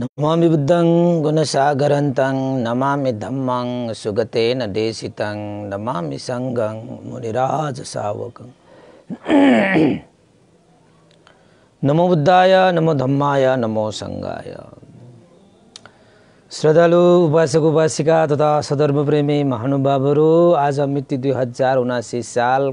नमामि बुद्धं गुणसागरन्तं नमामि धम्मं सुगतेन देशितं नमामि सङ्गं मुनिराजसावकं नमो बुद्धाय नमो धम्माय नमो सङ्गाय श्रद्धालु उपासक उपासिका तथा सदर्भप्रेमी महानुभावहरू आज मिति दुई हजार उनासी साल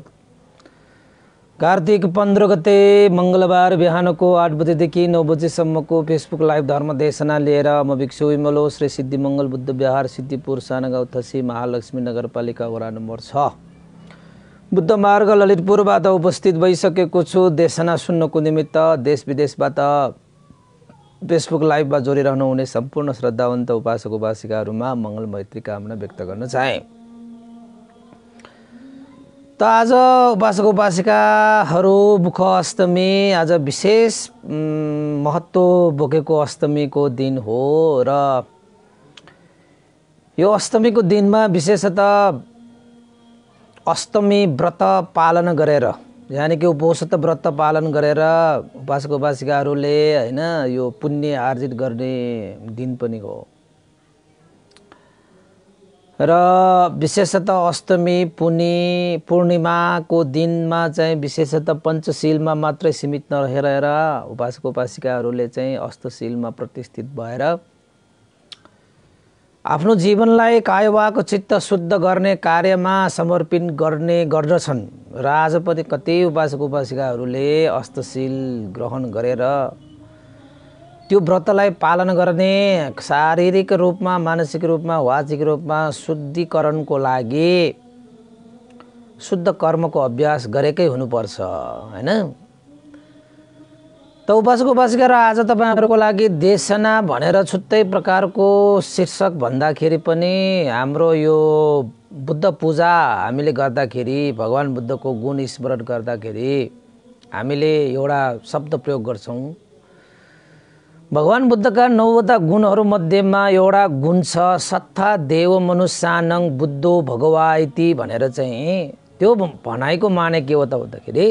कार्तिक पन्ध्र गते मङ्गलबार बिहानको आठ बजेदेखि नौ बजेसम्मको फेसबुक लाइभ धर्म देशना लिएर म भिक्षु विमलो श्री सिद्धिमङ्गल बुद्ध विहार सिद्धिपुर सानागाउँ थसी महालक्ष्मी नगरपालिका वडा नम्बर छ बुद्ध मार्ग ललितपुरबाट उपस्थित भइसकेको छु देशना सुन्नको निमित्त देश विदेशबाट फेसबुक लाइभमा हुने सम्पूर्ण श्रद्धावन्त उपासक उपासिकाहरूमा मङ्गल मैत्री कामना व्यक्त गर्न चाहेँ त आज उपासक उपासिकाहरू मुख अष्टमी आज विशेष महत्त्व बोकेको अष्टमीको दिन हो र यो अष्टमीको दिनमा विशेषतः अष्टमी व्रत पालन गरेर यानि कि उपोषत व्रत पालन गरेर उपासक उपासिकाहरूले होइन यो पुण्य आर्जित गर्ने दिन पनि हो र विशेषतः अष्टमी पुनि पूर्णिमाको दिनमा चाहिँ विशेषतः पञ्चशीलमा मात्रै सीमित नरहेर उपासक उपासिकाहरूले चाहिँ अष्टशीलमा प्रतिष्ठित भएर आफ्नो जीवनलाई कायवाको चित्त शुद्ध गर्ने कार्यमा समर्पित गर्ने गर्दछन् र आज पनि कति उपासक उपासिकाहरूले अष्टशील ग्रहण गरेर त्यो व्रतलाई पालन गर्ने शारीरिक रूपमा मानसिक रूपमा वाचिक रूपमा शुद्धिकरणको लागि शुद्ध कर्मको अभ्यास गरेकै हुनुपर्छ होइन त उपासको उपास गरेर आज तपाईँहरूको लागि देशना भनेर छुट्टै प्रकारको शीर्षक भन्दाखेरि पनि हाम्रो यो बुद्ध पूजा हामीले गर्दाखेरि भगवान् बुद्धको गुण स्मरण गर्दाखेरि हामीले एउटा शब्द प्रयोग गर्छौँ भगवान् बुद्धका नौवटा गुणहरूमध्येमा एउटा गुण छ सत्ता देव मनुष्यानङ बुद्धो भगवा इति भनेर चाहिँ त्यो भनाइको माने के हो त भन्दाखेरि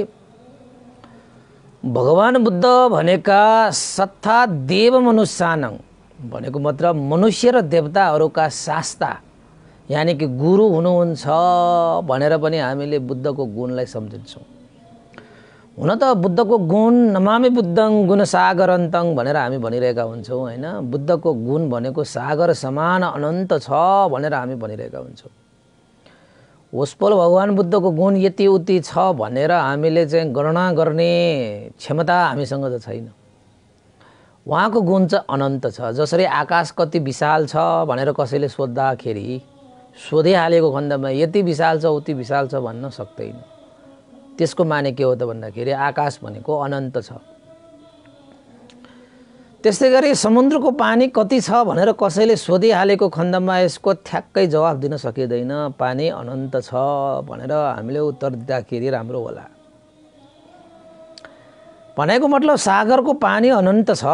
भगवान् बुद्ध भनेका सत्ता देव मनुष्यानङ भनेको मतलब मनुष्य र देवताहरूका शास्ता यानि कि गुरु हुनुहुन्छ भनेर पनि हामीले बुद्धको गुणलाई सम्झिन्छौँ हुन त बुद्धको गुण नमामी बुद्धङ गुण सागर अन्तङ भनेर हामी भनिरहेका हुन्छौँ होइन बुद्धको गुण भनेको सागर समान अनन्त छ भनेर हामी भनिरहेका हुन्छौँ होस्पोल भगवान् बुद्धको गुण यति उति छ भनेर हामीले चाहिँ गणना गर्ने क्षमता हामीसँग त छैन उहाँको गुण चाहिँ अनन्त छ जसरी आकाश कति विशाल छ भनेर कसैले सोद्धाखेरि सोधिहालेको खण्डमा यति विशाल छ उति विशाल छ भन्न सक्दैन त्यसको माने के हो त भन्दाखेरि आकाश भनेको अनन्त छ त्यस्तै गरी समुद्रको पानी कति छ भनेर कसैले सोधिहालेको खण्डमा यसको ठ्याक्कै जवाब दिन सकिँदैन पानी अनन्त छ भनेर हामीले उत्तर दिँदाखेरि राम्रो होला भनेको मतलब सागरको पानी अनन्त छ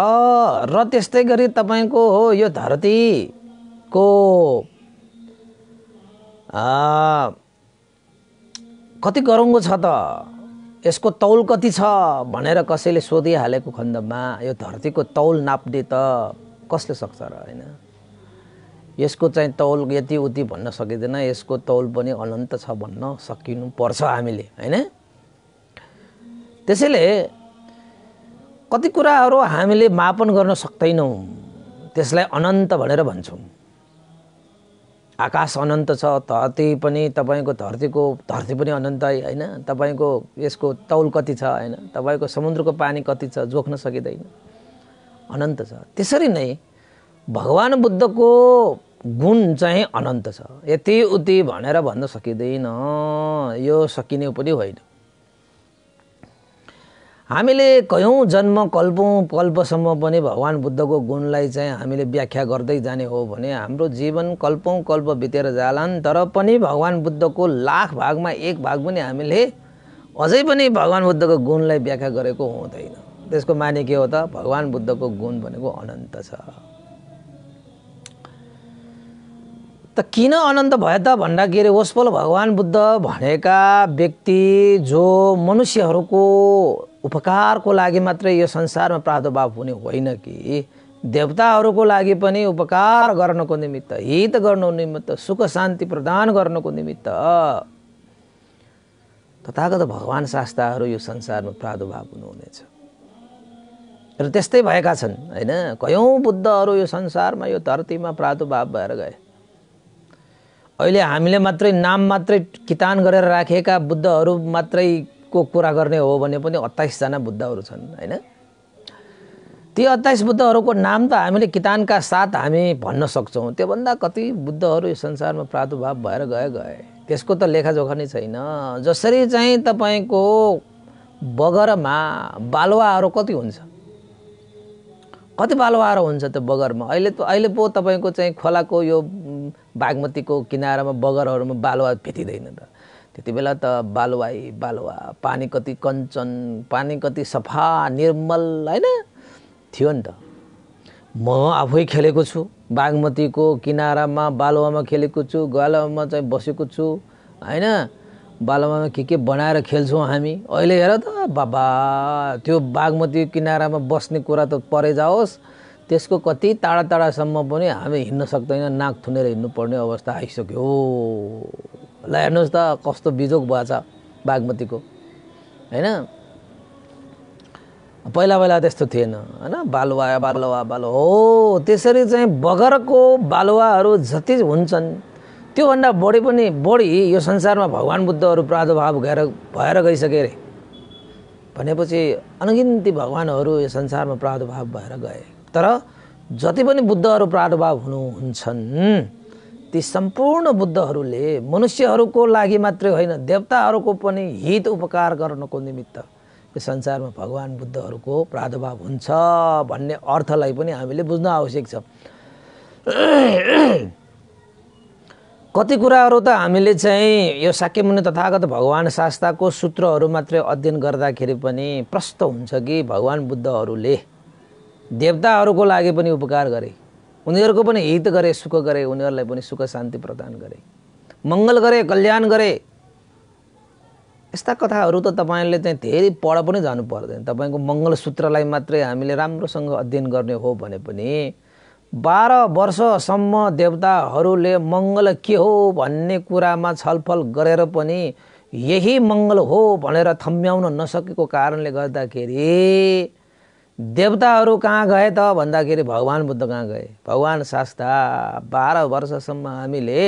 र त्यस्तै गरी तपाईँको हो यो धरतीको कति गरौँगो छ त यसको तौल कति छ भनेर कसैले सोधिहालेको खण्डमा यो धरतीको तौल नाप्ने त कसले सक्छ र होइन यसको चाहिँ तौल यति उति भन्न सकिँदैन यसको तौल पनि अनन्त छ भन्न सकिनु पर्छ हामीले होइन त्यसैले कति कुराहरू हामीले मापन गर्न सक्दैनौँ त्यसलाई अनन्त भनेर भन्छौँ आकाश अनन्त छ धरती पनि तपाईँको धरतीको धरती पनि अनन्त होइन तपाईँको यसको तौल कति छ होइन तपाईँको समुद्रको पानी कति छ जोख्न सकिँदैन अनन्त छ त्यसरी नै भगवान् बुद्धको गुण चाहिँ अनन्त छ यति उति भनेर भन्न सकिँदैन यो सकिने पनि होइन हामीले कयौँ जन्म कल्पौँ कल्पसम्म पनि भगवान् बुद्धको गुणलाई चाहिँ हामीले व्याख्या गर्दै जाने हो भने हाम्रो जीवन कल्पौँ कल्प बितेर जालान् तर पनि भगवान् बुद्धको लाख भागमा एक भाग पनि हामीले अझै पनि भगवान् बुद्धको गुणलाई व्याख्या गरेको हुँदैन त्यसको माने के हो त भगवान् बुद्धको गुण भनेको अनन्त छ त किन अनन्त भयो त भन्दाखेरि होस् पल भगवान् बुद्ध भनेका व्यक्ति जो मनुष्यहरूको उपकारको लागि मात्रै यो संसारमा प्रादुर्भाव हुने होइन कि देवताहरूको लागि पनि उपकार गर्नको निमित्त हित गर्नु निमित्त सुख शान्ति प्रदान गर्नको निमित्त तथागत भगवान् शास्त्रहरू यो संसारमा प्रादुर्भाव हुनुहुनेछ र त्यस्तै भएका छन् होइन कयौँ बुद्धहरू यो संसारमा यो धरतीमा प्रादुर्भाव भएर गए अहिले हामीले मात्रै नाम मात्रै कितान गरेर राखेका बुद्धहरू मात्रै को कुरा गर्ने हो भने पनि अट्ठाइसजना बुद्धहरू छन् होइन ती अट्ठाइस बुद्धहरूको नाम त हामीले कितानका साथ हामी भन्न सक्छौँ त्योभन्दा कति बुद्धहरू यो संसारमा प्रादुर्भाव भएर गए गए त्यसको त लेखाजोखा नै छैन जसरी चाहिँ तपाईँको बगरमा बालुवाहरू कति हुन्छ कति बालुवाहरू हुन्छ त्यो बगरमा अहिले त अहिले पो तपाईँको चाहिँ खोलाको यो बागमतीको किनारामा बगरहरूमा बालुवा भेटिँदैन त त्यति बेला त बालुवाई बालुवा पानी कति कञ्चन पानी कति सफा निर्मल होइन थियो नि त म आफै खेलेको छु बागमतीको किनारामा बालुवामा खेलेको छु गालुवामा चाहिँ बसेको छु होइन बालुवामा के के बनाएर खेल्छौँ हामी अहिले हेर त बाबा त्यो बागमती किनारामा बस्ने कुरा त परे जाओस् त्यसको कति टाढा टाढासम्म पनि हामी हिँड्न सक्दैन नाक थुनेर हिँड्नुपर्ने अवस्था आइसक्यो ल हेर्नुहोस् त कस्तो बिजोग भएछ बागमतीको होइन पहिला पहिला त्यस्तो थिएन होइन बालुवा बालुवा बालुवा हो त्यसरी चाहिँ बगरको बालुवाहरू जति हुन्छन् त्योभन्दा बढी पनि बढी यो संसारमा भगवान् बुद्धहरू प्रादुर्भाव गएर भएर गइसके अरे भनेपछि अनगिन्ती भगवान्हरू यो संसारमा प्रादुर्भाव भएर गए तर जति पनि बुद्धहरू प्रादुर्भाव हुनुहुन्छन् ती सम्पूर्ण बुद्धहरूले मनुष्यहरूको लागि मात्रै होइन देवताहरूको पनि हित उपकार गर्नको निमित्त यो संसारमा भगवान् बुद्धहरूको प्रादुर्भाव हुन्छ भन्ने अर्थलाई पनि हामीले बुझ्न आवश्यक छ कति कुराहरू त हामीले चाहिँ यो साक्यमुनि तथागत भगवान् शास्त्रको सूत्रहरू मात्रै अध्ययन गर्दाखेरि पनि प्रष्ट हुन्छ कि भगवान् बुद्धहरूले देवताहरूको लागि पनि उपकार गरे उनीहरूको पनि हित गरे सुख गरे उनीहरूलाई पनि सुख शान्ति प्रदान गरे मङ्गल गरे कल्याण गरे यस्ता कथाहरू त तपाईँले चाहिँ धेरै पढ पनि जानु पर्दैन तपाईँको मङ्गलसूत्रलाई मात्रै हामीले राम्रोसँग अध्ययन गर्ने हो भने पनि बाह्र वर्षसम्म देवताहरूले मङ्गल के हो भन्ने कुरामा छलफल गरेर पनि यही मङ्गल हो भनेर थम्ब्याउन नसकेको कारणले गर्दाखेरि देवताहरू कहाँ गए त भन्दाखेरि भगवान् बुद्ध कहाँ गए भगवान् शास्ता बाह्र वर्षसम्म हामीले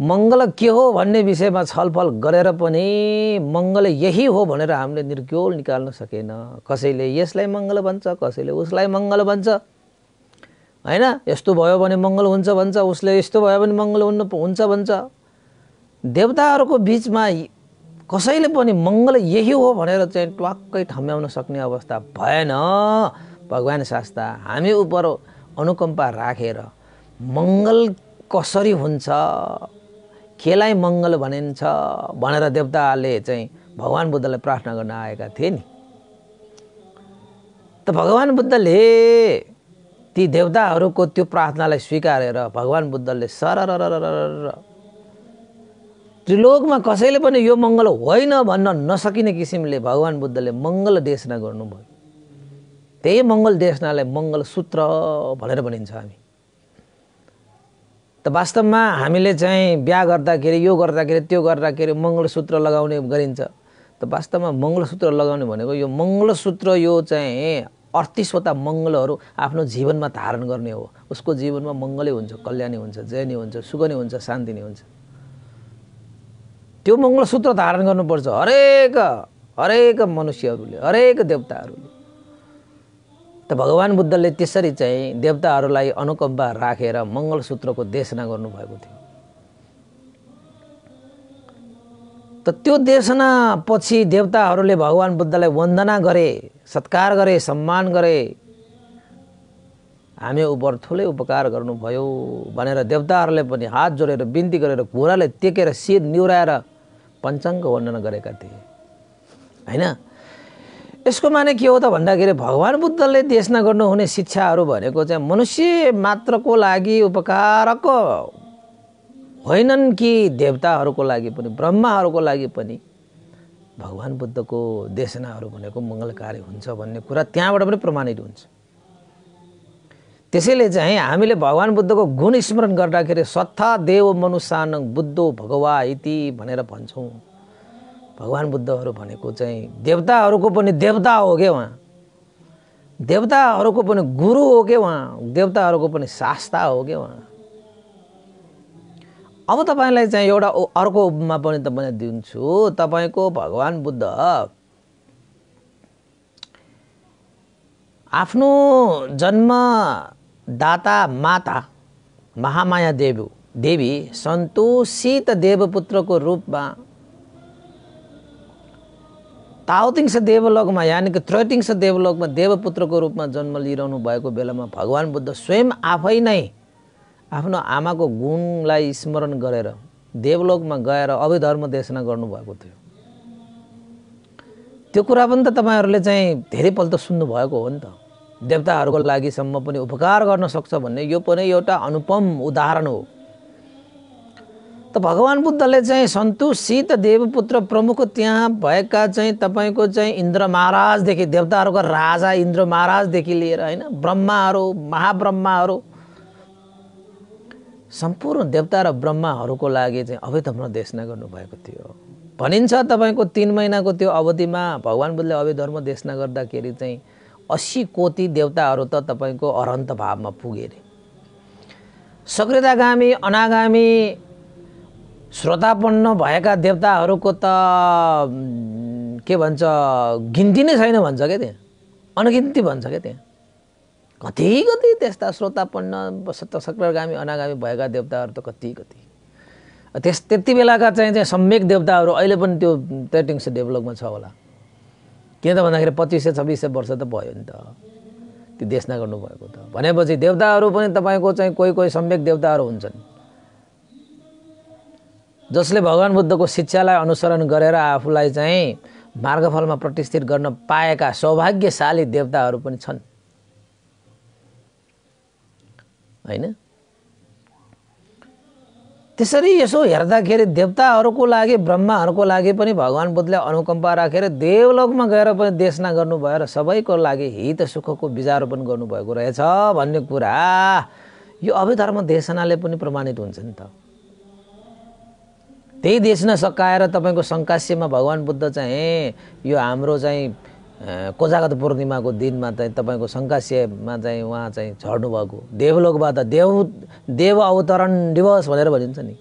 मङ्गल के हो भन्ने विषयमा छलफल गरेर पनि मङ्गल यही हो भनेर हामीले निर्क्योल निकाल्न सकेन कसैले यसलाई मङ्गल भन्छ कसैले उसलाई मङ्गल भन्छ होइन यस्तो भयो भने मङ्गल हुन्छ भन्छ उसले यस्तो भयो भने मङ्गल हुनु हुन्छ भन्छ देवताहरूको बिचमा कसैले पनि मङ्गल यही हो भनेर चाहिँ ट्वाक्कै थम्याउन सक्ने अवस्था भएन भगवान् शास्त्र हामी उप अनुकम्पा राखेर रा। मङ्गल कसरी हुन्छ केलाई मङ्गल भनिन्छ भनेर देवताले चाहिँ भगवान् बुद्धलाई प्रार्थना गर्न आएका थिए नि त भगवान् बुद्धले ती देवताहरूको त्यो प्रार्थनालाई स्वीकारेर भगवान् बुद्धले सर त्रिलोकमा कसैले पनि यो मङ्गल होइन भन्न नसकिने किसिमले भगवान् बुद्धले मङ्गल देशना गर्नुभयो त्यही मङ्गल देशनालाई मङ्गल सूत्र भनेर भनिन्छ हामी त वास्तवमा हामीले चाहिँ बिहा गर्दाखेरि यो गर्दाखेरि त्यो गर्दाखेरि मङ्गलसूत्र लगाउने गरिन्छ त वास्तवमा मङ्गलसूत्र लगाउने भनेको यो मङ्गलसूत्र यो चाहिँ अडतिसवटा मङ्गलहरू आफ्नो जीवनमा धारण गर्ने हो उसको जीवनमा मङ्गलै हुन्छ कल्याणी हुन्छ जय नै हुन्छ सुख नै हुन्छ शान्ति नै हुन्छ त्यो मङ्गलसूत्र धारण गर्नुपर्छ हरेक हरेक मनुष्यहरूले हरेक देवताहरूले त भगवान् बुद्धले त्यसरी चाहिँ देवताहरूलाई अनुकम्पा राखेर मङ्गलसूत्रको देशना गर्नुभएको थियो त त्यो देशना पछि देवताहरूले भगवान् बुद्धलाई वन्दना गरे सत्कार गरे सम्मान गरे हामी उप ठुलै उपकार गर्नुभयो भनेर देवताहरूले पनि हात जोडेर बिन्ती गरेर घुँडाले टेकेर शिर निहुराएर पञ्चाङ्ग वर्णन गरेका थिए होइन यसको माने के हो त भन्दाखेरि भगवान् बुद्धले देशना गर्नुहुने शिक्षाहरू भनेको चाहिँ मनुष्य मात्रको लागि उपकारक होइनन् कि देवताहरूको लागि पनि ब्रह्माहरूको लागि पनि भगवान् बुद्धको देशनाहरू भनेको मङ्गलकारी हुन्छ भन्ने कुरा त्यहाँबाट पनि प्रमाणित हुन्छ त्यसैले चाहिँ हामीले भगवान् बुद्धको गुण स्मरण गर्दाखेरि सत्ता देव मनुसान बुद्धो भगवा इति भनेर भन्छौँ भगवान् बुद्धहरू भनेको चाहिँ देवताहरूको पनि देवता हो क्या उहाँ देवताहरूको पनि गुरु हो क्या उहाँ देवताहरूको पनि शास्ता हो क्या उहाँ अब तपाईँलाई चाहिँ एउटा अर्को उपमा पनि तपाईँलाई दिन्छु तपाईँको भगवान् बुद्ध आफ्नो जन्म दाता माता महामाया देव देवी सन्तोषित देवपुत्रको रूपमा ताउतिंस देवलोकमा यानि कि त्रैतिंस देवलोकमा देवपुत्रको रूपमा जन्म लिइरहनु भएको बेलामा भगवान् बुद्ध स्वयं आफै नै आफ्नो आमाको गुणलाई स्मरण गरेर देवलोकमा गएर अभिधर्म देशना गर्नुभएको थियो त्यो कुरा पनि त तपाईँहरूले चाहिँ धेरैपल्ट सुन्नुभएको हो नि त देवताहरूको लागिसम्म पनि उपकार गर्न सक्छ भन्ने यो पनि एउटा अनुपम उदाहरण हो त भगवान् बुद्धले चाहिँ सन्तुषित देवपुत्र प्रमुख त्यहाँ भएका चाहिँ तपाईँको चाहिँ इन्द्र महाराजदेखि देवताहरूको राजा इन्द्र महाराजदेखि लिएर होइन ब्रह्माहरू महाब्रह्माहरू सम्पूर्ण देवता र ब्रह्माहरूको लागि चाहिँ अवैधर्म देशना गर्नुभएको थियो भनिन्छ तपाईँको तिन महिनाको त्यो अवधिमा भगवान् बुद्धले धर्म देशना गर्दाखेरि चाहिँ अस्सी कोटी देवताहरू त तपाईँको अरन्त भावमा पुगे अरे सक्रियतागामी अनागामी श्रोतापन्न भएका देवताहरूको त के भन्छ गिन्ती नै छैन भन्छ क्या त्यहाँ अनगिन्ती भन्छ क्या त्यहाँ कति कति त्यस्ता श्रोतापन्न सक्रियगामी अनागामी भएका देवताहरू त कति कति त्यस त्यति बेलाका चाहिँ चाहिँ सम्यक देवताहरू अहिले पनि त्यो त्यो डेभलपमा छ होला किन त भन्दाखेरि पच्चिस सय छब्बिस सय वर्ष त भयो नि त त्यो देशना गर्नुभएको त भनेपछि देवताहरू पनि तपाईँको चाहिँ कोही कोही सम्यक देवताहरू हुन्छन् जसले भगवान् बुद्धको शिक्षालाई अनुसरण गरेर आफूलाई चाहिँ मार्गफलमा प्रतिष्ठित गर्न पाएका सौभाग्यशाली देवताहरू पनि छन् होइन त्यसरी यसो हेर्दाखेरि देवताहरूको लागि ब्रह्माहरूको लागि पनि भगवान् बुद्धले अनुकम्पा राखेर देवलोकमा गएर पनि देशना गर्नुभयो र सबैको लागि हित सुखको विजारोपण गर्नुभएको रहेछ भन्ने कुरा यो अभिधर्म देशनाले पनि प्रमाणित हुन्छ नि त त्यही देशना सकाएर तपाईँको शङ्कास्यमा भगवान् बुद्ध चाहिँ यो हाम्रो चाहिँ कोजागत पूर्णिमाको दिनमा चाहिँ तपाईँको शङ्कासेमा चाहिँ उहाँ चाहिँ छर्नुभएको देवलोकबाट देव देव अवतरण दिवस भनेर भनिन्छ नि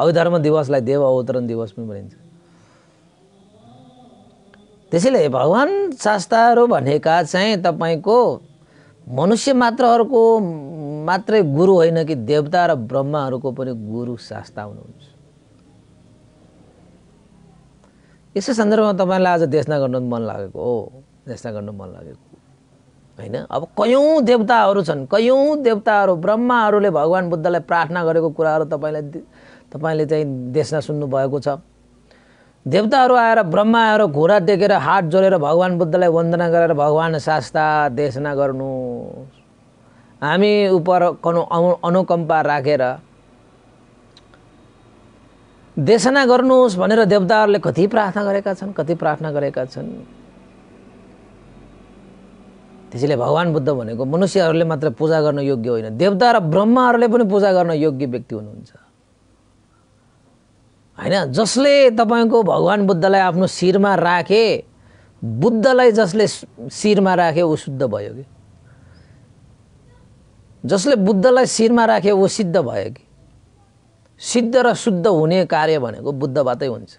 अभिधर्म दिवसलाई देव अवतरण दिवस पनि भनिन्छ त्यसैले भगवान् शास्त्रहरू भनेका चाहिँ तपाईँको मनुष्य मात्रहरूको मात्रै गुरु होइन कि देवता र ब्रह्माहरूको पनि गुरु शास्त्र हुनुहुन्छ यसै सन्दर्भमा तपाईँलाई आज देशना गर्नु मन लागेको हो देशना गर्नु मन लागेको होइन अब कयौँ देवताहरू छन् कयौँ देवताहरू ब्रह्माहरूले भगवान् बुद्धलाई प्रार्थना गरेको कुराहरू तपाईँलाई तपाईँले चाहिँ देशना सुन्नुभएको छ देवताहरू आएर ब्रह्मा आएर घुँडा टेकेर हात जोडेर भगवान् बुद्धलाई वन्दना गरेर भगवान् शास्ता देशना गर्नु हामी उप अनु अनुकम्पा राखेर देशना गर्नुहोस् भनेर देवताहरूले कति प्रार्थना गरेका छन् कति प्रार्थना गरेका छन् त्यसैले भगवान् बुद्ध भनेको मनुष्यहरूले मात्र पूजा गर्न योग्य होइन देवता र ब्रह्माहरूले पनि पूजा गर्न योग्य व्यक्ति हुनुहुन्छ होइन जसले तपाईँको भगवान् बुद्धलाई आफ्नो शिरमा राखे बुद्धलाई जसले शिरमा राखे ऊ शुद्ध भयो कि जसले बुद्धलाई शिरमा राखे ऊ सिद्ध भयो कि सिद्ध र शुद्ध हुने कार्य भनेको बुद्धबाटै हुन्छ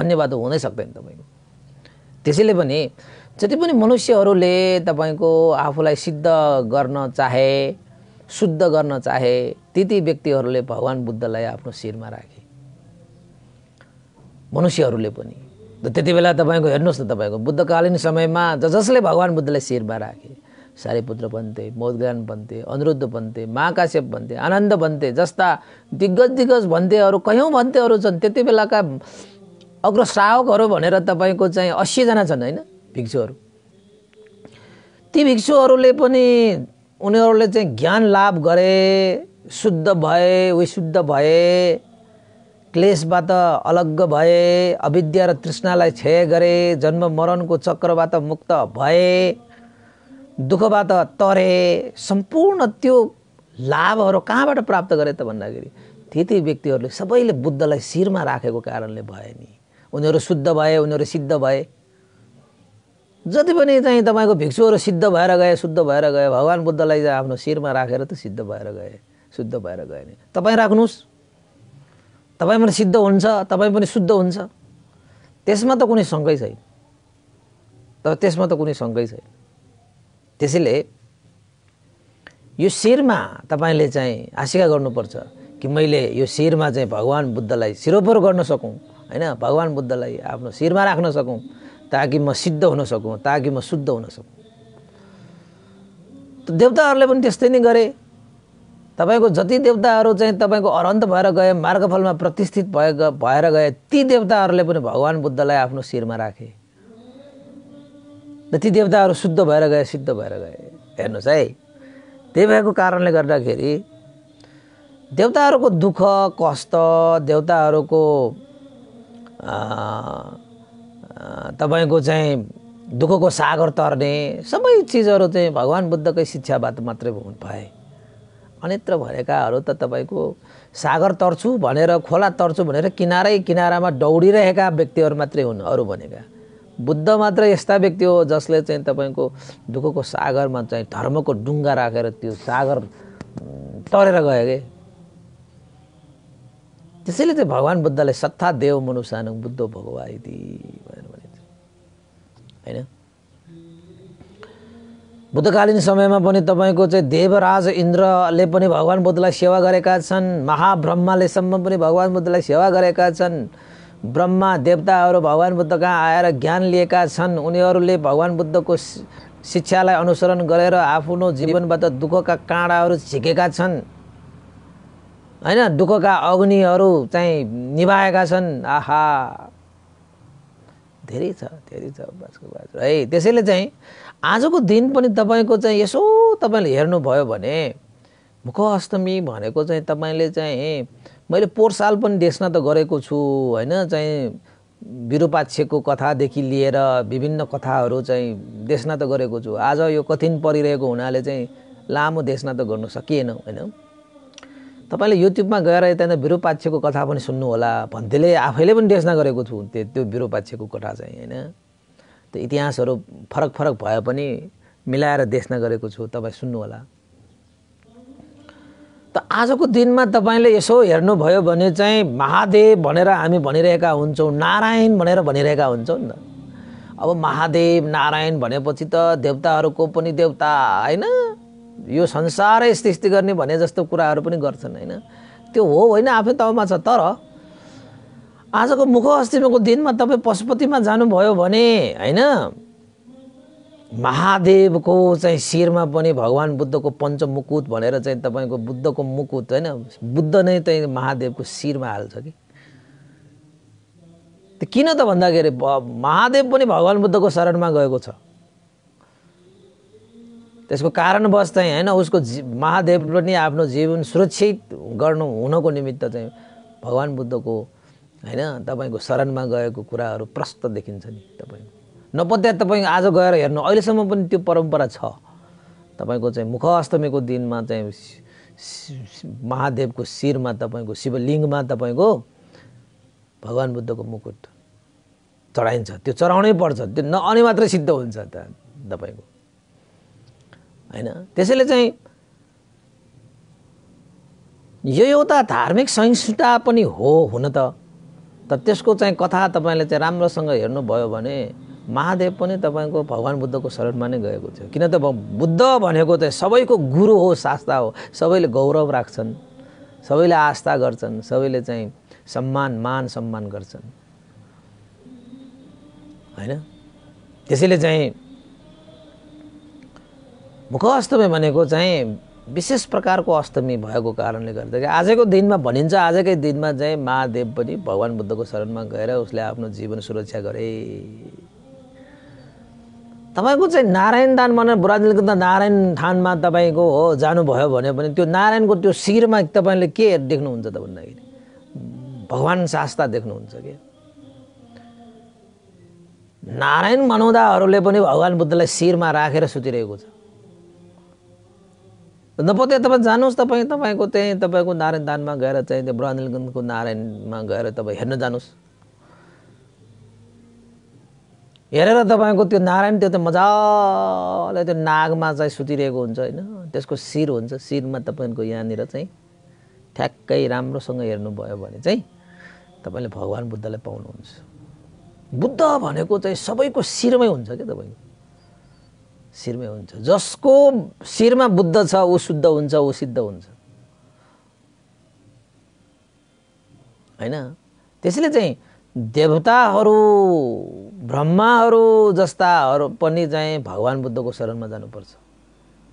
अन्य बात हुनै सक्दैन तपाईँको त्यसैले पनि जति पनि मनुष्यहरूले तपाईँको आफूलाई सिद्ध गर्न चाहे शुद्ध गर्न चाहे त्यति व्यक्तिहरूले भगवान् बुद्धलाई आफ्नो शिरमा राखे मनुष्यहरूले पनि त्यति बेला तपाईँको हेर्नुहोस् न तपाईँको बुद्धकालीन समयमा ज जसले भगवान् बुद्धलाई शिरमा राखे सारीपुत्र बन्थे मोदग्रान बन्थे अनिरुद्ध बन्थे महाकाश्यप भन्थे आनन्द बन्थे जस्ता दिग्गज दिग्गज भन्थेहरू कयौँ भन्थेहरू छन् त्यति बेलाका अग्रश्रावकहरू भनेर तपाईँको चाहिँ अस्सीजना छन् होइन भिक्षुहरू ती भिक्षुहरूले पनि उनीहरूले चाहिँ ज्ञान लाभ गरे शुद्ध भए विशुद्ध भए क्लेशबाट अलग्ग भए अविद्या र तृष्णालाई क्षय गरे जन्म मरणको चक्रबाट मुक्त भए दुःखबाट तरे सम्पूर्ण त्यो लाभहरू कहाँबाट प्राप्त गरे त भन्दाखेरि ती ती व्यक्तिहरूले सबैले बुद्धलाई शिरमा राखेको कारणले भए नि उनीहरू शुद्ध भए उनीहरू सिद्ध भए जति पनि चाहिँ तपाईँको भिक्षुहरू सिद्ध भएर गए शुद्ध भएर गए भगवान् बुद्धलाई आफ्नो शिरमा राखेर त सिद्ध भएर गए शुद्ध भएर गए नि तपाईँ राख्नुहोस् तपाईँ पनि सिद्ध हुन्छ तपाईँ पनि शुद्ध हुन्छ त्यसमा त कुनै शङ्कै छैन तर त्यसमा त कुनै शङ्कै छैन त्यसैले यो शिरमा तपाईँले चाहिँ आशिका गर्नुपर्छ कि मैले यो शिरमा चाहिँ भगवान् बुद्धलाई सिरोपर गर्न सकौँ होइन भगवान् बुद्धलाई आफ्नो शिरमा राख्न सकौँ ताकि म सिद्ध हुन सकौँ ताकि म शुद्ध हुन सकौँ देवताहरूले पनि त्यस्तै नै गरे तपाईँको जति देवताहरू चाहिँ तपाईँको अरन्त भएर गए मार्गफलमा प्रतिष्ठित भए भएर गए ती देवताहरूले पनि भगवान् बुद्धलाई आफ्नो शिरमा राखे र ती देवताहरू शुद्ध भएर गए सिद्ध भएर गए हेर्नुहोस् है त्यही भएको कारणले गर्दाखेरि देवताहरूको दुःख कष्ट देवताहरूको तपाईँको चाहिँ दुःखको सागर तर्ने सबै चिजहरू चाहिँ भगवान् बुद्धकै शिक्षाबाट मात्रै भए अन्यत्र भनेकाहरू त तपाईँको सागर तर्छु भनेर खोला तर्छु भनेर किनारै किनारामा दौडिरहेका व्यक्तिहरू मात्रै हुन् अरू भनेका बुद्ध मात्र यस्ता व्यक्ति हो जसले चाहिँ तपाईँको दुःखको सागरमा चाहिँ धर्मको डुङ्गा राखेर त्यो सागर तरेर गयो कि त्यसैले चाहिँ भगवान् बुद्धले सत्ता देव मनुसानु बुद्ध भगवा इति भनेर भनिन्छ होइन बुद्धकालीन समयमा पनि तपाईँको चाहिँ देवराज इन्द्रले पनि भगवान् बुद्धलाई सेवा गरेका छन् महाब्रह्मालेसम्म पनि भगवान् बुद्धलाई सेवा गरेका छन् ब्रह्मा देवताहरू भगवान् बुद्ध कहाँ आएर ज्ञान लिएका छन् उनीहरूले भगवान् बुद्धको शिक्षालाई अनुसरण गरेर आफ्नो जीवनबाट दुःखका काँडाहरू झिकेका छन् होइन दुःखका अग्निहरू चाहिँ निभाएका छन् आहा धेरै छ धेरै छ बाजको बाज है त्यसैले चाहिँ आजको दिन पनि तपाईँको चाहिँ यसो तपाईँले हेर्नुभयो भने मुख अष्टमी भनेको चाहिँ तपाईँले चाहिँ मैले पोहोर साल पनि देशमा त गरेको छु होइन चाहिँ विरूपाक्षको कथादेखि लिएर विभिन्न कथाहरू चाहिँ देशना त गरेको छु आज यो कठिन परिरहेको हुनाले चाहिँ लामो देशना त गर्नु सकिएन होइन तपाईँले युट्युबमा गएर यता विरूपाक्षको कथा पनि सुन्नुहोला भन्थेले आफैले पनि देशना गरेको छु त्यो त्यो विरूपाक्षको कथा चाहिँ होइन त्यो इतिहासहरू फरक फरक भए पनि मिलाएर देशना गरेको छु तपाईँ सुन्नुहोला त आजको दिनमा तपाईँले यसो हेर्नुभयो भने चाहिँ महादेव भनेर हामी भनिरहेका हुन्छौँ नारायण भनेर भनिरहेका हुन्छौँ नि त अब महादेव नारायण भनेपछि त देवताहरूको पनि देवता होइन यो संसारै सृष्टि गर्ने भने जस्तो कुराहरू पनि गर्छन् होइन त्यो हो होइन आफ्नै तहमा छ तर आजको मुख अस्तित्वको दिनमा तपाईँ पशुपतिमा जानुभयो भने होइन महादेवको चाहिँ शिरमा पनि भगवान् बुद्धको पञ्चमुकुट भनेर चाहिँ तपाईँको बुद्धको मुकुट होइन बुद्ध नै चाहिँ महादेवको शिरमा हाल्छ कि किन त भन्दाखेरि महादेव पनि भगवान् बुद्धको शरणमा गएको छ त्यसको कारणवश चाहिँ होइन उसको जी महादेव पनि आफ्नो जीवन सुरक्षित गर्नु हुनको निमित्त चाहिँ भगवान् बुद्धको होइन तपाईँको शरणमा गएको कुराहरू प्रष्ट देखिन्छ नि नपत्या तपाईँ आज गएर हेर्नु अहिलेसम्म पनि त्यो परम्परा छ तपाईँको चाहिँ मुख अष्टमीको दिनमा चाहिँ महादेवको शिरमा तपाईँको शिवलिङ्गमा तपाईँको भगवान् बुद्धको मुकुट चढाइन्छ त्यो चढाउनै पर्छ त्यो अनि मात्रै सिद्ध हुन्छ त तपाईँको होइन त्यसैले चाहिँ यो एउटा धार्मिक सहिष्णुता पनि हो हुन त तर त्यसको चाहिँ कथा तपाईँले चाहिँ राम्रोसँग हेर्नुभयो भने महादेव पनि तपाईँको भगवान् बुद्धको शरणमा नै गएको थियो किन त बुद्ध भनेको त सबैको गुरु हो शास्ता हो सबैले गौरव राख्छन् सबैले आस्था गर्छन् सबैले चाहिँ सम्मान मान सम्मान गर्छन् होइन त्यसैले चाहिँ मुख अष्टमी भनेको चाहिँ विशेष प्रकारको अष्टमी भएको कारणले गर्दाखेरि आजको दिनमा भनिन्छ आजकै दिनमा चाहिँ महादेव पनि भगवान् बुद्धको शरणमा गएर उसले आफ्नो जीवन सुरक्षा गरे तपाईँको चाहिँ नारायण दान भनेर ब्राजिलको त नारायण थानमा तपाईँको हो जानुभयो भने पनि त्यो नारायणको त्यो शिरमा तपाईँले के देख्नुहुन्छ त भन्दाखेरि भगवान् शास्ता देख्नुहुन्छ कि नारायण मनाउँदाहरूले पनि भगवान् बुद्धलाई शिरमा राखेर सुतिरहेको छ नपत्या तपाईँ जानुहोस् तपाईँ तपाईँको त्यहीँ तपाईँको नारायण दानमा गएर चाहिँ त्यो ब्रजलगञ्जको नारायणमा गएर तपाईँ हेर्न जानुहोस् हेरेर तपाईँको त्यो नारायण त्यो त मजाले त्यो नागमा चाहिँ सुतिरहेको हुन्छ होइन त्यसको शिर हुन्छ शिरमा तपाईँको यहाँनिर चाहिँ ठ्याक्कै राम्रोसँग हेर्नुभयो भने चाहिँ तपाईँले भगवान् बुद्धलाई पाउनुहुन्छ बुद्ध भनेको चाहिँ सबैको शिरमै हुन्छ क्या तपाईँको शिरमै हुन्छ जसको शिरमा बुद्ध छ ऊ शुद्ध हुन्छ ऊ सिद्ध हुन्छ होइन त्यसैले चाहिँ देवताहरू ब्रह्माहरू जस्ताहरू पनि चाहिँ भगवान् बुद्धको शरणमा जानुपर्छ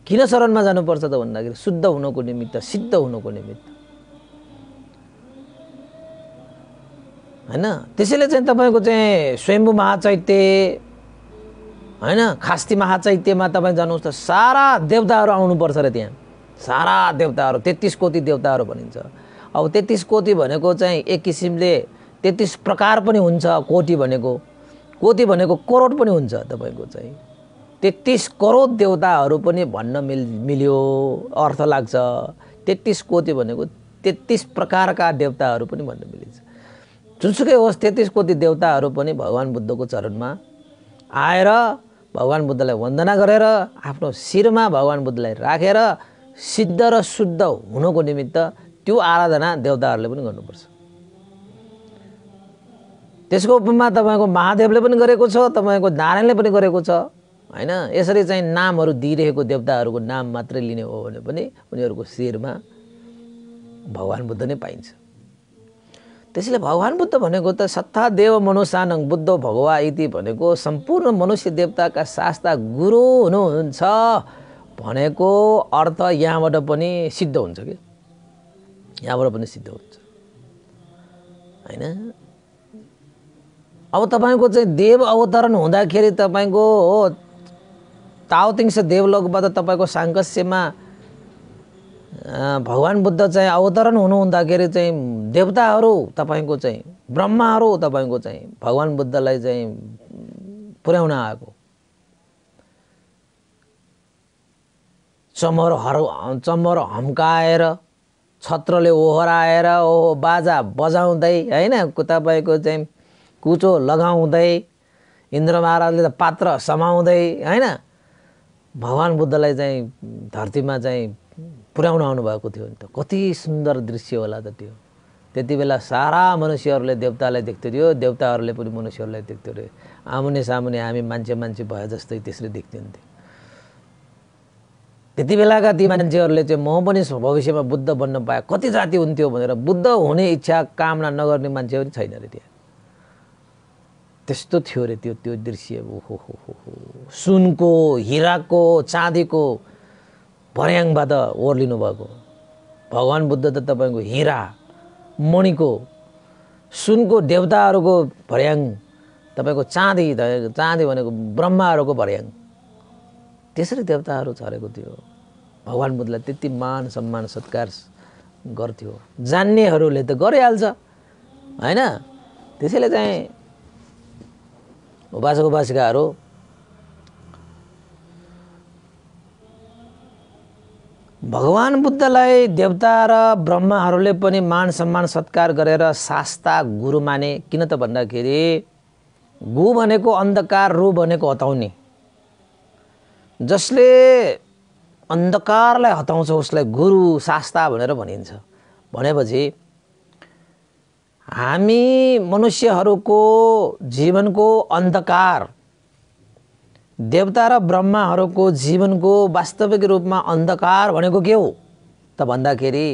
किन शरणमा जानुपर्छ त भन्दाखेरि शुद्ध हुनुको निमित्त सिद्ध हुनुको निमित्त होइन त्यसैले चाहिँ तपाईँको चाहिँ स्वयम्भू महाचैत्य होइन खास्ती महाचैत्यमा तपाईँ जानुहोस् त सारा देवताहरू आउनुपर्छ अरे त्यहाँ सारा देवताहरू तेत्तिस कोटी देवताहरू भनिन्छ अब तेत्तिस कोटी भनेको चाहिँ एक किसिमले तेत्तिस प्रकार पनि हुन्छ कोटी भनेको कोटी भनेको करोड पनि हुन्छ तपाईँको चाहिँ तेत्तिस करोड देवताहरू पनि भन्न मिल मिल्यो अर्थ लाग्छ तेत्तिस कोटी भनेको तेत्तिस प्रकारका देवताहरू पनि भन्न मिलिन्छ जुनसुकै होस् तेत्तिस कोटी देवताहरू पनि भगवान् बुद्धको चरणमा आएर भगवान् बुद्धलाई वन्दना गरेर आफ्नो शिरमा भगवान् बुद्धलाई राखेर सिद्ध र शुद्ध हुनुको निमित्त त्यो आराधना देवताहरूले पनि गर्नुपर्छ त्यसको उपमा तपाईँको महादेवले पनि गरेको छ तपाईँको नारायणले पनि गरेको छ होइन यसरी चाहिँ नामहरू दिइरहेको देवताहरूको नाम मात्रै लिने हो भने पनि उनीहरूको शिरमा भगवान् बुद्ध नै पाइन्छ त्यसैले भगवान् बुद्ध भनेको त सत्ता देव मनुष्यानङ बुद्ध भगवा इति भनेको सम्पूर्ण मनुष्य देवताका शास्ता गुरु हुनुहुन्छ भनेको अर्थ यहाँबाट पनि सिद्ध हुन्छ कि यहाँबाट पनि सिद्ध हुन्छ होइन अब तपाईँको चाहिँ देव अवतरण हुँदाखेरि तपाईँको हो तावतिङ्स देवलोकबाट तपाईँको साङ्कस्यमा भगवान् बुद्ध चाहिँ अवतरण हुनुहुँदाखेरि चाहिँ देवताहरू तपाईँको चाहिँ ब्रह्माहरू तपाईँको चाहिँ भगवान् बुद्धलाई चाहिँ पुर्याउन आएको चमर हर चमर हम्काएर छत्रले ओहराएर ओहो बाजा बजाउँदै होइन तपाईँको चाहिँ कुचो लगाउँदै इन्द्र महाराजले त पात्र समाउँदै होइन भगवान् बुद्धलाई चाहिँ धरतीमा चाहिँ पुर्याउन आउनुभएको थियो नि त कति सुन्दर दृश्य होला त त्यो त्यति बेला सारा मनुष्यहरूले देवतालाई देख्थ्यो थियो देवताहरूले पनि मनुष्यहरूलाई देख्थ्यो अरे आमुने सामुने हामी मान्छे मान्छे भए जस्तै त्यसरी देख्थ्यौँ थियो त्यति बेलाका ती मान्छेहरूले चाहिँ म पनि भविष्यमा बुद्ध बन्न पाएँ कति जाति हुन्थ्यो भनेर बुद्ध हुने इच्छा कामना नगर्ने मान्छे पनि छैन अरे त्यहाँ त्यस्तो थियो अरे त्यो त्यो दृश्य हो हो हो सुनको हिराको चाँदीको भर्याङबाट ओर्लिनु भएको भगवान् बुद्ध त तपाईँको हिरा मणिको सुनको देवताहरूको भर्याङ तपाईँको चाँदी चाँदी भनेको ब्रह्माहरूको भर्याङ त्यसरी देवताहरू छरेको थियो भगवान् बुद्धलाई त्यति मान सम्मान सत्कार गर्थ्यो जान्नेहरूले त गरिहाल्छ होइन त्यसैले चाहिँ उपासक उपासिकाहरू भगवान् बुद्धलाई देवता र ब्रह्माहरूले पनि मान सम्मान सत्कार गरेर सास्ता गुरु माने किन त भन्दाखेरि गु भनेको अन्धकार रु भनेको हताउने जसले अन्धकारलाई हटाउँछ उसलाई गुरु सास्ता भनेर भनिन्छ भनेपछि हामी मनुष्यहरूको जीवनको अन्धकार देवता र ब्रह्माहरूको जीवनको वास्तविक रूपमा अन्धकार भनेको के हो त भन्दाखेरि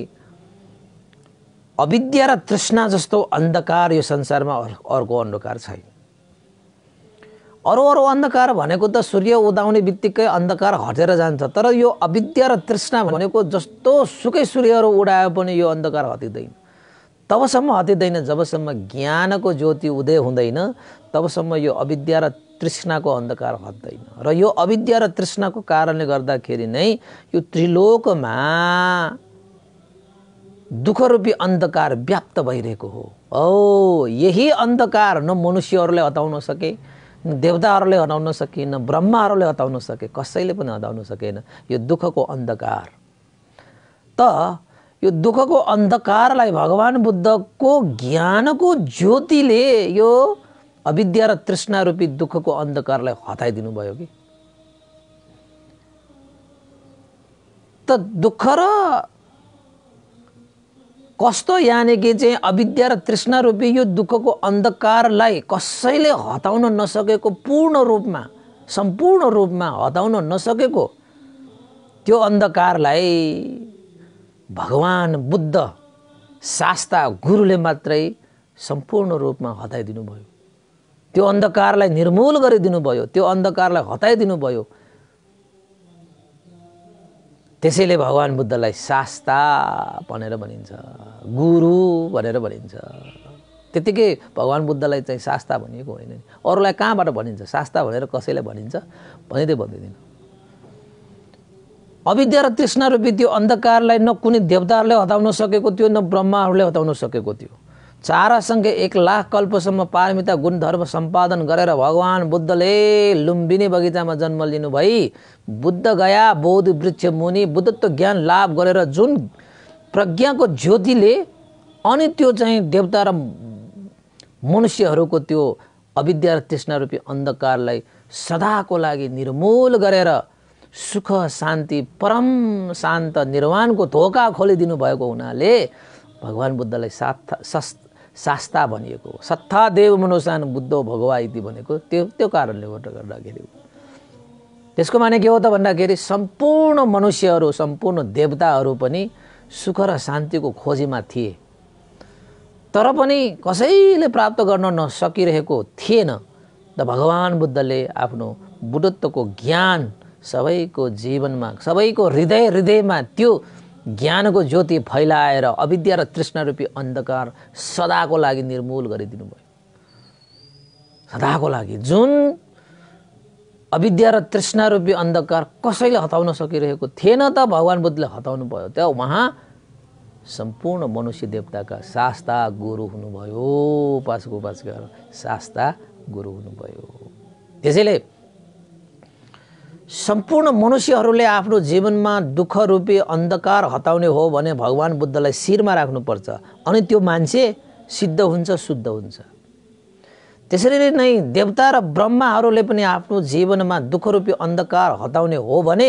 अविद्या र तृष्णा जस्तो अन्धकार यो संसारमा अर्को अन्धकार छैन अरू अरू अन्धकार भनेको त सूर्य उदाउने बित्तिकै अन्धकार हटेर जान्छ तर यो अविद्या र तृष्णा भनेको जस्तो सुकै सूर्यहरू उडायो पनि यो अन्धकार हटिँदैन तबसम्म हटिँदैन जबसम्म ज्ञानको ज्योति उदय हुँदैन तबसम्म यो अविद्या र तृष्णाको अन्धकार हट्दैन र यो अविद्या र तृष्णाको कारणले गर्दाखेरि नै यो त्रिलोकमा दुःखरूपी अन्धकार व्याप्त भइरहेको हो औ यही अन्धकार न मनुष्यहरूले हटाउन सके न देवताहरूले हटाउन सके न ब्रह्माहरूले हटाउन सके कसैले पनि हटाउन सकेन यो दुःखको अन्धकार त यो दुःखको अन्धकारलाई भगवान् बुद्धको ज्ञानको ज्योतिले यो अविद्या र तृष्णारूपी दुःखको अन्धकारलाई हटाइदिनु भयो कि त दुःख र कस्तो यानि कि चाहिँ अविद्या र तृष्णारूपी यो दुःखको अन्धकारलाई कसैले हटाउन नसकेको पूर्ण रूपमा सम्पूर्ण रूपमा हटाउन नसकेको त्यो अन्धकारलाई भगवान् बुद्ध शास्ता गुरुले मात्रै सम्पूर्ण रूपमा हटाइदिनु भयो त्यो अन्धकारलाई निर्मूल गरिदिनु भयो त्यो अन्धकारलाई हटाइदिनु भयो त्यसैले भगवान् बुद्धलाई शास्ता भनेर भनिन्छ गुरु भनेर भनिन्छ त्यतिकै भगवान् बुद्धलाई चाहिँ शास्ता भनिएको होइन नि अरूलाई कहाँबाट भनिन्छ शास्ता भनेर कसैलाई भनिन्छ भनिँदै भनिदिनु अविद्या र तृष्णा रूपी त्यो अन्धकारलाई न कुनै देवताहरूले हटाउन सकेको थियो न ब्रह्माहरूले हटाउन सकेको थियो चार चारासँगै एक लाख कल्पसम्म पारमिता गुण धर्म सम्पादन गरेर भगवान् बुद्धले लुम्बिनी बगिचामा जन्म लिनु भई बुद्ध गया बौद्ध वृक्ष मुनि बुद्धत्व ज्ञान लाभ गरेर जुन प्रज्ञाको ज्योतिले अनि त्यो चाहिँ देवता र मनुष्यहरूको त्यो अविद्या र तृष्णा रूपी अन्धकारलाई सदाको लागि निर्मूल गरेर सुख शान्ति परम शान्त निर्वाणको धोका खोलिदिनु भएको हुनाले भगवान् बुद्धलाई साथ सस् भनिएको हो सत्ता देव मनोसान बुद्ध भगवा इति भनेको त्यो त्यो कारणले गर्दाखेरि त्यसको माने के हो त भन्दाखेरि सम्पूर्ण मनुष्यहरू सम्पूर्ण देवताहरू पनि सुख र शान्तिको खोजीमा थिए तर पनि कसैले प्राप्त गर्न नसकिरहेको थिएन त भगवान् बुद्धले आफ्नो बुद्धत्वको ज्ञान सबैको जीवनमा सबैको हृदय हृदयमा त्यो ज्ञानको ज्योति फैलाएर अविद्या र तृष्णारूपी अन्धकार सदाको लागि निर्मूल गरिदिनु भयो सदाको लागि जुन अविद्या र तृष्णारूपी अन्धकार कसैले हटाउन सकिरहेको थिएन त भगवान् बुद्धले हटाउनु भयो त्यो उहाँ सम्पूर्ण मनुष्य देवताका शास्ता गुरु हुनुभयो उपासको गएर शास्ता गुरु हुनुभयो त्यसैले सम्पूर्ण मनुष्यहरूले आफ्नो जीवनमा दुःख रूपी अन्धकार हटाउने हो भने भगवान् बुद्धलाई शिरमा राख्नुपर्छ अनि त्यो मान्छे सिद्ध हुन्छ शुद्ध हुन्छ त्यसरी नै देवता र ब्रह्माहरूले पनि आफ्नो जीवनमा दुःख रूपी अन्धकार हटाउने हो भने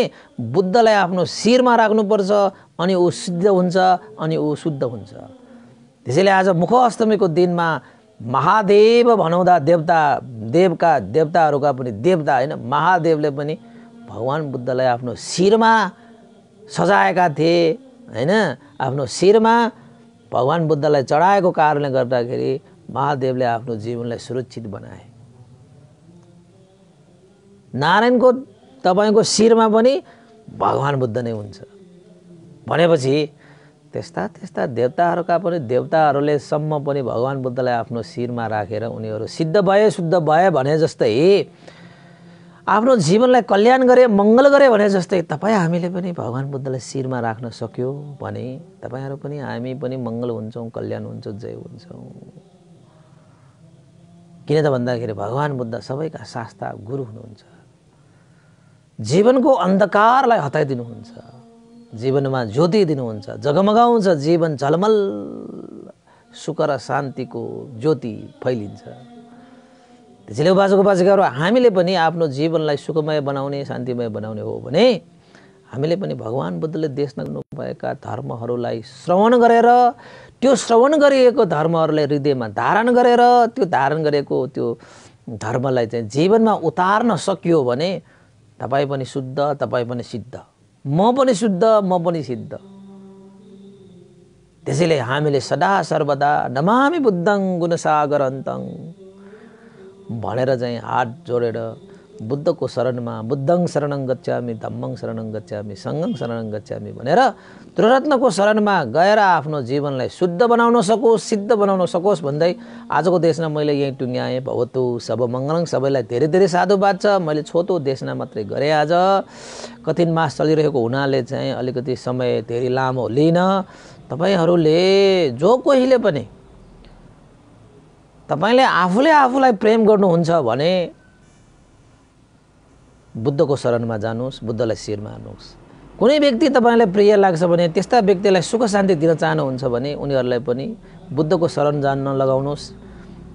बुद्धलाई आफ्नो शिरमा राख्नुपर्छ अनि ऊ सिद्ध हुन्छ अनि ऊ शुद्ध हुन्छ त्यसैले आज मुख अष्टमीको दिनमा महादेव भनौँदा देवता देवका देवताहरूका पनि देवता होइन महादेवले पनि भगवान् बुद्धलाई आफ्नो शिरमा सजाएका थिए होइन आफ्नो शिरमा भगवान् बुद्धलाई चढाएको कारणले गर्दाखेरि महादेवले आफ्नो जीवनलाई सुरक्षित बनाए नारायणको तपाईँको शिरमा पनि भगवान् बुद्ध नै हुन्छ भनेपछि त्यस्ता त्यस्ता देवताहरूका पनि देवताहरूले सम्म पनि भगवान् बुद्धलाई आफ्नो शिरमा राखेर उनीहरू सिद्ध भए शुद्ध भए भने जस्तै आफ्नो जीवनलाई कल्याण गरे मङ्गल गरे भने जस्तै तपाईँ हामीले पनि भगवान् बुद्धलाई शिरमा राख्न सक्यो भने तपाईँहरू पनि हामी पनि मङ्गल हुन्छौँ कल्याण हुन्छौँ जय हुन्छौँ किन त भन्दाखेरि भगवान् बुद्ध सबैका शास्ता गुरु हुनुहुन्छ जीवनको अन्धकारलाई हटाइदिनुहुन्छ जीवनमा ज्योति दिनुहुन्छ जगमगाउँछ जीवन झलमल सुख र शान्तिको ज्योति फैलिन्छ त्यसैले उपासक उपासिकाहरू हामीले पनि आफ्नो जीवनलाई सुखमय बनाउने शान्तिमय बनाउने हो भने हामीले पनि भगवान् बुद्धले देश नगर्नुभएका धर्महरूलाई श्रवण गरेर त्यो श्रवण गरिएको धर्महरूलाई हृदयमा धारण गरेर त्यो धारण गरेको त्यो धर्मलाई चाहिँ जीवनमा उतार्न सकियो भने तपाईँ पनि शुद्ध तपाईँ पनि सिद्ध म पनि शुद्ध म पनि सिद्ध त्यसैले हामीले सदा सर्वदा नमामि बुद्धङ गुणसागर अन्तङ भनेर चाहिँ हात जोडेर बुद्धको शरणमा बुद्धङ शरणङ गच्छामी धम्मङ शरणङ गच्छामी सङ्गङ शरणङ गच्छामी भनेर त्रिरत्नको शरणमा गएर आफ्नो जीवनलाई शुद्ध बनाउन सकोस् सिद्ध बनाउन सकोस् भन्दै आजको देशमा मैले यहीँ टुङ्ग्याएँ भवतु सब मङ्गलङ सबैलाई धेरै धेरै साधुवाद छ मैले छोटो देशमा मात्रै गरेँ आज कठिन मास चलिरहेको हुनाले चाहिँ अलिकति समय धेरै लामो लिन तपाईँहरूले जो कोहीले पनि तपाईँले आफूले आफूलाई प्रेम गर्नुहुन्छ भने बुद्धको शरणमा जानुहोस् बुद्धलाई शिर मार्नुहोस् कुनै व्यक्ति तपाईँलाई प्रिय लाग्छ भने त्यस्ता व्यक्तिलाई सुख शान्ति दिन चाहनुहुन्छ भने उनीहरूलाई पनि बुद्धको शरण जान्न लगाउनुहोस्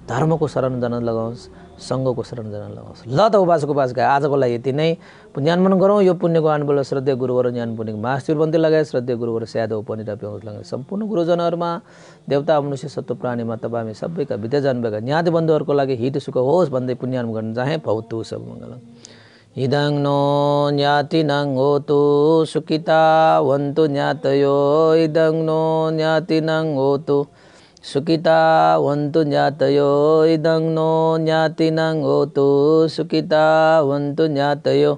धर्मको शरण जान लगाउनुहोस् सङ्घको शरण जान लगाउँछ ल त उपासक उपासका आजको लागि यति नै पुण्यान्मन गरौँ यो पुण्यको अनुबल श्रद्धेय गुरुवर ज्ञान पुण्यको महाशिरबन्दी लगाएँ श्रद्धेय गुरुवर स्यादो पनिर प्याउँछ लगाए सम्पूर्ण गुरुजनहरूमा देवता मनुष्य सत्व प्राणीमा तपाईँ हामी सबैका विद्या जन्मेका ज्ञात बन्धुहरूको लागि हित सुख होस् भन्दै पुण्यान्म गर्न चाहे भौतु सब मङ्गल इदं नो हो तु सुकिता वन्तु ज्ञातयो इदं नो हो तु සුකිතා වන්තු ඥාතයෝ ඉදං නෝ ඥාතිනං හෝතු සුකිතා වන්තු ඥාතයෝ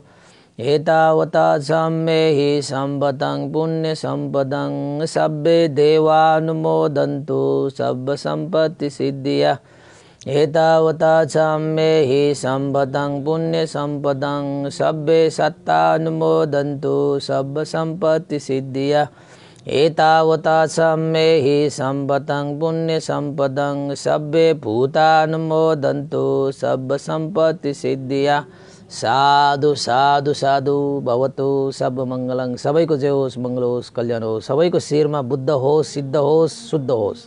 ඒතාවතා සම්මේහි සම්පතං පුුණ්‍ය සම්පදං සබ්බේ දේවානුමෝදන්තු සබ්බ සම්පත්ති සිද්ධිය ඒතාවතා සම්මේහි සම්පතං පුුණ්‍ය සම්පදං සබ්බේ සත්තානුමෝදන්තු සබ්බ සම්පත්ති සිද්ධිය ඒතාවතා සම්මේහි සම්පතං පුුණ්‍ය සම්පදං සබ්බේ පූතානුමෝදන්තු සබ්බ සම්පත්ති සිද්ධිය සාදු සාදු සාදු භවතු සබ මංගලං සබයික ජයෝස් මංගලෝස් කල්යනෝ සබයික සීර්ම බුද්ධ හෝ සිද්ධ හෝ සුද්ධ හෝස්.